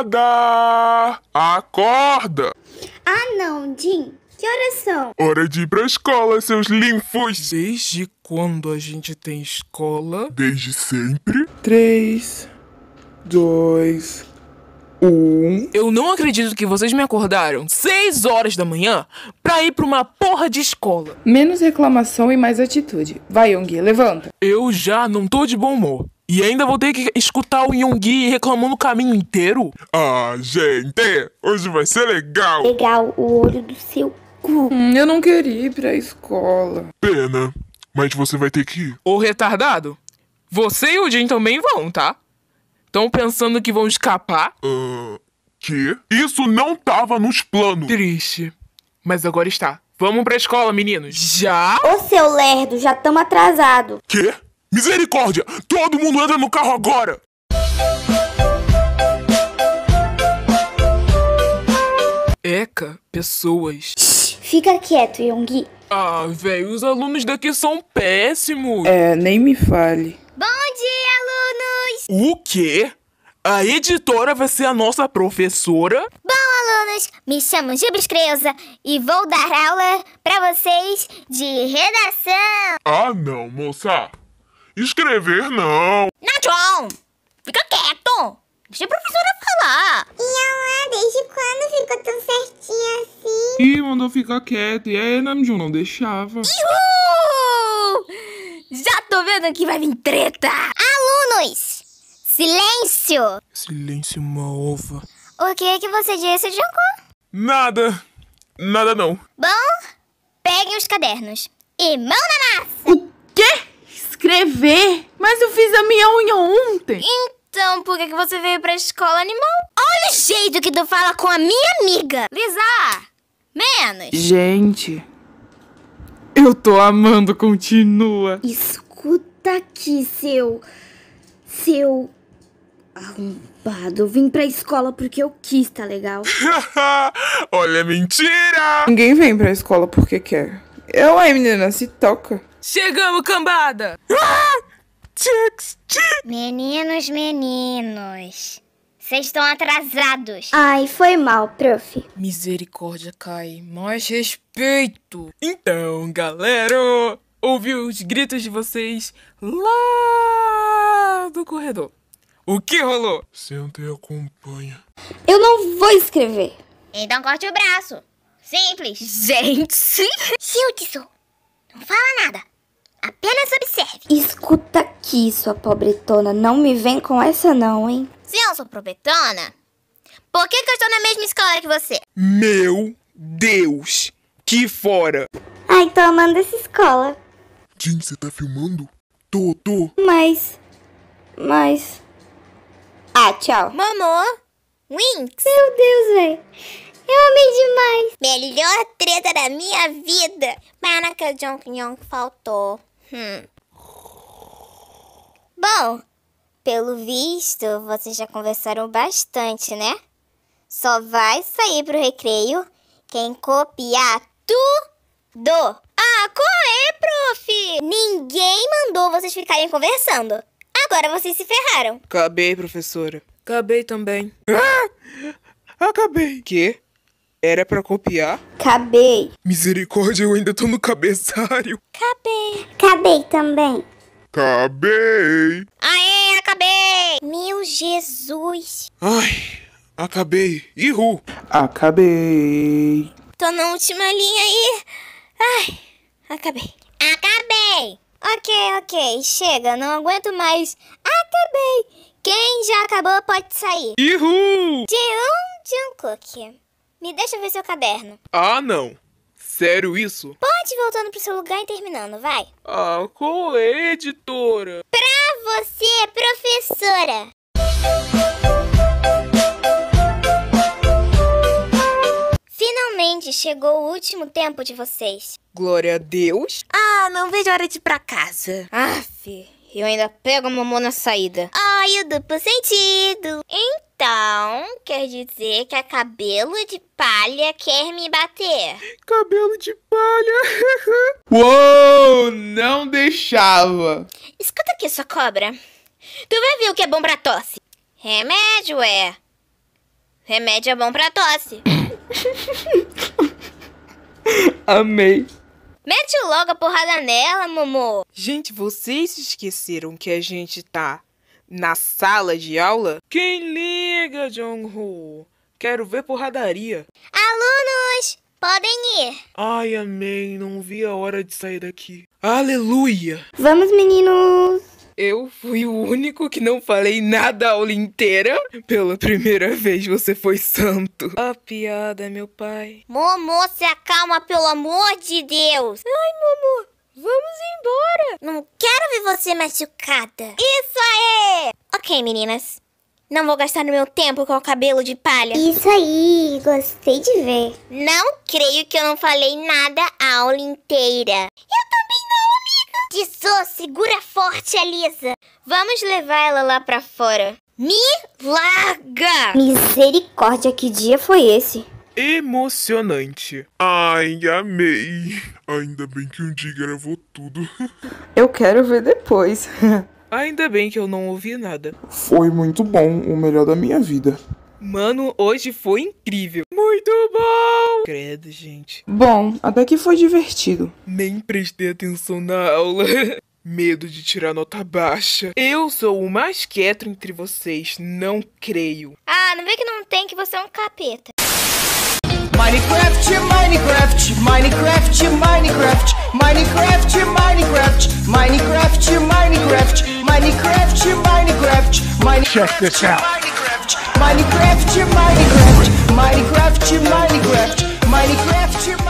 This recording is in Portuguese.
Acorda! Acorda! Ah não, Jim. Que horas são? Hora de ir pra escola, seus linfos! Desde quando a gente tem escola? Desde sempre. Três, dois, um. Eu não acredito que vocês me acordaram seis horas da manhã pra ir pra uma porra de escola. Menos reclamação e mais atitude. Vai, Yongi, levanta. Eu já não tô de bom humor. E ainda vou ter que escutar o Yungi reclamando o caminho inteiro? Ah, gente, hoje vai ser legal. Legal, o olho do seu cu. Hum, eu não queria ir pra escola. Pena, mas você vai ter que ir. Ô retardado, você e o Jin também vão, tá? Estão pensando que vão escapar? Uh, que? Isso não tava nos planos. Triste, mas agora está. Vamos pra escola, meninos. Já? Ô, seu lerdo, já tamo atrasado. Quê? Misericórdia! Todo mundo entra no carro agora! Eca, pessoas. Fica quieto, Yongi. Ah, velho, os alunos daqui são péssimos. É, nem me fale. Bom dia, alunos! O quê? A editora vai ser a nossa professora? Bom, alunos, me chamo Gibris Creuza e vou dar aula para vocês de redação. Ah, não, moça. Escrever não. Não, Fica quieto. Deixa a professora falar. E ela, desde quando ficou tão certinha assim? Ih, mandou ficar quieto. E aí, Namjoon não deixava. Ihu! Já tô vendo que vai vir treta. Alunos, silêncio. Silêncio, uma ova. O que é que você disse, Jungkook? Nada. Nada não. Bom, peguem os cadernos e mão na massa escrever. Mas eu fiz a minha unha ontem. Então, por que você veio pra escola, animal? Olha o jeito que tu fala com a minha amiga. Lisa, menos. Gente, eu tô amando, continua. Escuta aqui, seu... Seu... Arrombado, eu vim pra escola porque eu quis, tá legal? Olha, mentira! Ninguém vem pra escola porque quer. Eu aí, menina, se toca. Chegamos, cambada! Ah! Meninos, meninos. Vocês estão atrasados. Ai, foi mal, prof. Misericórdia, Kai. Mais respeito. Então, galera, ouvi os gritos de vocês lá do corredor. O que rolou? Senta e acompanha. Eu não vou escrever. Então corte o braço. Simples. Gente! Shiutsu. Não fala nada. Apenas observe. Escuta aqui, sua pobretona. Não me vem com essa não, hein? Se eu sou pobretona, por que, que eu estou na mesma escola que você? Meu Deus! Que fora! Ai, tô amando essa escola. Jim, você tá filmando? Tô, tô. Mas... Mas... Ah, tchau. Mamô? Winx? Meu Deus, velho. Eu amei demais. Melhor treta da minha vida. Mas naquele Jong Yong faltou. Hum. Bom, pelo visto, vocês já conversaram bastante, né? Só vai sair pro recreio quem copiar tudo. Ah, qual é, prof? Ninguém mandou vocês ficarem conversando. Agora vocês se ferraram. Acabei, professora. Acabei também. Ah! Acabei. Quê? Era para copiar? Cabei. Misericórdia, eu ainda tô no cabeçário. Cabei. Cabei também. Acabei! Aê, acabei! Meu Jesus! Ai, acabei! Ihu! Acabei! Tô na última linha aí! Ai, acabei! Acabei! Ok, ok, chega, não aguento mais! Acabei! Quem já acabou pode sair! Ihu! De um cookie. Me deixa ver seu caderno. Ah, não. Sério isso? Pode ir voltando pro seu lugar e terminando, vai. Ah, qual é, editora? Pra você, professora. Finalmente chegou o último tempo de vocês. Glória a Deus. Ah, não vejo a hora de ir pra casa. Aff, ah, eu ainda pego a mamô na saída. Ai, o duplo sentido. Então... Então, quer dizer que a é cabelo de palha quer me bater? Cabelo de palha! Uou! Não deixava! Escuta aqui, sua cobra. Tu vai ver o que é bom pra tosse. Remédio, é. Remédio é bom pra tosse. Amei. Mete logo a porrada nela, Momô. Gente, vocês esqueceram que a gente tá na sala de aula? Quem liga, Jong-ho? Quero ver porradaria. Alunos, podem ir. Ai, amém. Não vi a hora de sair daqui. Aleluia! Vamos, meninos! Eu fui o único que não falei nada a aula inteira. Pela primeira vez você foi santo. A piada, meu pai. Momô, se acalma, pelo amor de Deus. Ai, Momô, Vamos embora! Não quero ver você machucada! Isso aí! Ok, meninas. Não vou gastar meu tempo com o cabelo de palha. Isso aí, gostei de ver. Não creio que eu não falei nada a aula inteira. Eu também não, amiga. Dissô, segura forte a Lisa. Vamos levar ela lá pra fora. Me larga! Misericórdia, que dia foi esse? emocionante. Ai, amei. Ainda bem que um dia gravou tudo. Eu quero ver depois. Ainda bem que eu não ouvi nada. Foi muito bom, o melhor da minha vida. Mano, hoje foi incrível. Muito bom! Credo, gente. Bom, até que foi divertido. Nem prestei atenção na aula. Medo de tirar nota baixa. Eu sou o mais quieto entre vocês, não creio. Ah, não vê que não tem que você é um capeta. Minecraft, Minecraft, Minecraft, Minecraft, Minecraft, Minecraft, Minecraft, Minecraft, Minecraft, Minecraft, Minecraft. Check this out. Minecraft, Minecraft, Minecraft, Minecraft, Minecraft, Minecraft.